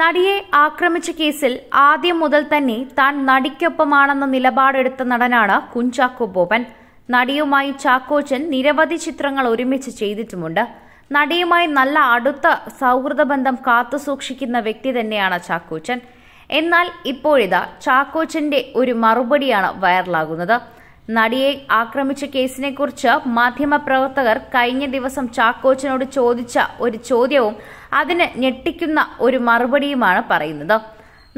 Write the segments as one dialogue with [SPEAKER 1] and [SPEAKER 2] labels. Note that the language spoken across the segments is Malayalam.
[SPEAKER 1] നടിയെ ആക്രമിച്ച കേസിൽ ആദ്യം മുതൽ തന്നെ താൻ നടിക്കൊപ്പമാണെന്ന നിലപാടെടുത്ത നടനാണ് കുഞ്ചാക്കോ ബോബൻ നടിയുമായി ചാക്കോച്ചൻ നിരവധി ചിത്രങ്ങൾ ഒരുമിച്ച് ചെയ്തിട്ടുമുണ്ട് നടിയുമായി നല്ല അടുത്ത സൗഹൃദ ബന്ധം കാത്തുസൂക്ഷിക്കുന്ന വ്യക്തി തന്നെയാണ് ചാക്കോച്ചൻ എന്നാൽ ഇപ്പോഴിതാ ചാക്കോച്ചന്റെ ഒരു മറുപടിയാണ് വൈറലാകുന്നത് നടിയെ ആക്രമിച്ച കേസിനെക്കുറിച്ച് മാധ്യമപ്രവർത്തകർ കഴിഞ്ഞ ദിവസം ചാക്കോച്ചനോട് ചോദിച്ച ഒരു ചോദ്യവും അതിന് ഞെട്ടിക്കുന്ന ഒരു മറുപടിയുമാണ് പറയുന്നത്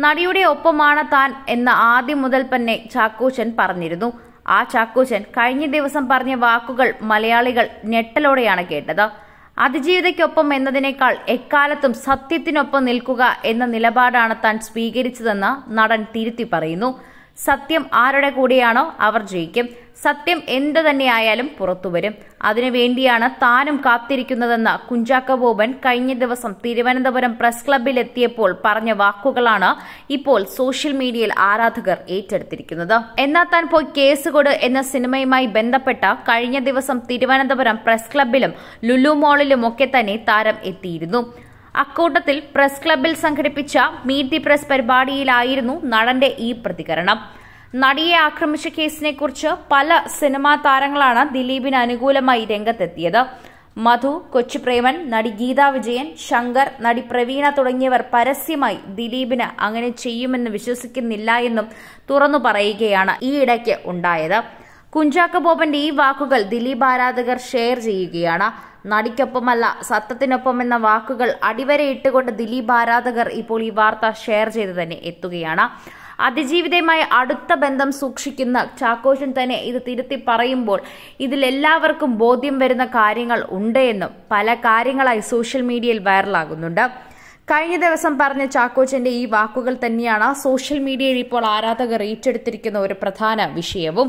[SPEAKER 1] നടിയുടെ ഒപ്പമാണ് താൻ എന്ന് ആദ്യം മുതൽ തന്നെ ചാക്കോച്ചൻ പറഞ്ഞിരുന്നു ആ ചാക്കോച്ചൻ കഴിഞ്ഞ ദിവസം പറഞ്ഞ വാക്കുകൾ മലയാളികൾ ഞെട്ടലോടെയാണ് കേട്ടത് അതിജീവിതയ്ക്കൊപ്പം എന്നതിനേക്കാൾ എക്കാലത്തും സത്യത്തിനൊപ്പം നിൽക്കുക എന്ന നിലപാടാണ് താൻ സ്വീകരിച്ചതെന്ന് നടൻ തിരുത്തി പറയുന്നു സത്യം ആരുടെ കൂടെയാണോ അവർ ജയിക്കും സത്യം എന്ത് തന്നെയായാലും പുറത്തുവരും അതിനുവേണ്ടിയാണ് താനും കാത്തിരിക്കുന്നതെന്ന കുഞ്ചാക്ക ബോബൻ കഴിഞ്ഞ ദിവസം തിരുവനന്തപുരം പ്രസ് ക്ലബിലെത്തിയപ്പോൾ പറഞ്ഞ വാക്കുകളാണ് ഇപ്പോൾ സോഷ്യൽ മീഡിയയിൽ ആരാധകർ ഏറ്റെടുത്തിരിക്കുന്നത് എന്നാൽ താൻ പോയി കൊട് എന്ന സിനിമയുമായി ബന്ധപ്പെട്ട കഴിഞ്ഞ ദിവസം തിരുവനന്തപുരം പ്രസ് ക്ലബിലും ലുലു മോളിലും ഒക്കെ തന്നെ താരം എത്തിയിരുന്നു അക്കൂട്ടത്തിൽ പ്രസ് ക്ലബ്ബിൽ സംഘടിപ്പിച്ച മീറ്റ് ദി പ്രസ് പരിപാടിയിലായിരുന്നു നടന്റെ ഈ പ്രതികരണം നടിയെ ആക്രമിച്ച കേസിനെക്കുറിച്ച് പല സിനിമാ താരങ്ങളാണ് ദിലീപിന് അനുകൂലമായി രംഗത്തെത്തിയത് മധു കൊച്ചുപ്രേമൻ നടി ഗീതാ വിജയൻ ശങ്കർ നടി പ്രവീണ തുടങ്ങിയവർ പരസ്യമായി ദിലീപിന് അങ്ങനെ ചെയ്യുമെന്ന് വിശ്വസിക്കുന്നില്ല എന്നും തുറന്നു പറയുകയാണ് ഈയിടയ്ക്ക് ഉണ്ടായത് കുഞ്ചാക്കബോബന്റെ ഈ വാക്കുകൾ ദിലീപ് ആരാധകർ ഷെയർ ചെയ്യുകയാണ് നടിക്കൊപ്പമല്ല സത്യത്തിനൊപ്പം എന്ന വാക്കുകൾ അടിവരയിട്ടുകൊണ്ട് ദിലീപ് ആരാധകർ ഇപ്പോൾ ഈ വാർത്ത ഷെയർ ചെയ്ത് തന്നെ എത്തുകയാണ് അതിജീവിതയുമായി അടുത്ത ബന്ധം സൂക്ഷിക്കുന്ന ചാക്കോശൻ തന്നെ ഇത് തിരുത്തി പറയുമ്പോൾ ഇതിലെല്ലാവർക്കും ബോധ്യം വരുന്ന കാര്യങ്ങൾ ഉണ്ട് എന്നും പല കാര്യങ്ങളായി സോഷ്യൽ മീഡിയയിൽ വൈറലാകുന്നുണ്ട് കഴിഞ്ഞ ദിവസം പറഞ്ഞ ചാക്കോച്ചന്റെ ഈ വാക്കുകൾ തന്നെയാണ് സോഷ്യൽ മീഡിയയിൽ ഇപ്പോൾ ആരാധകർ ഏറ്റെടുത്തിരിക്കുന്ന ഒരു പ്രധാന വിഷയവും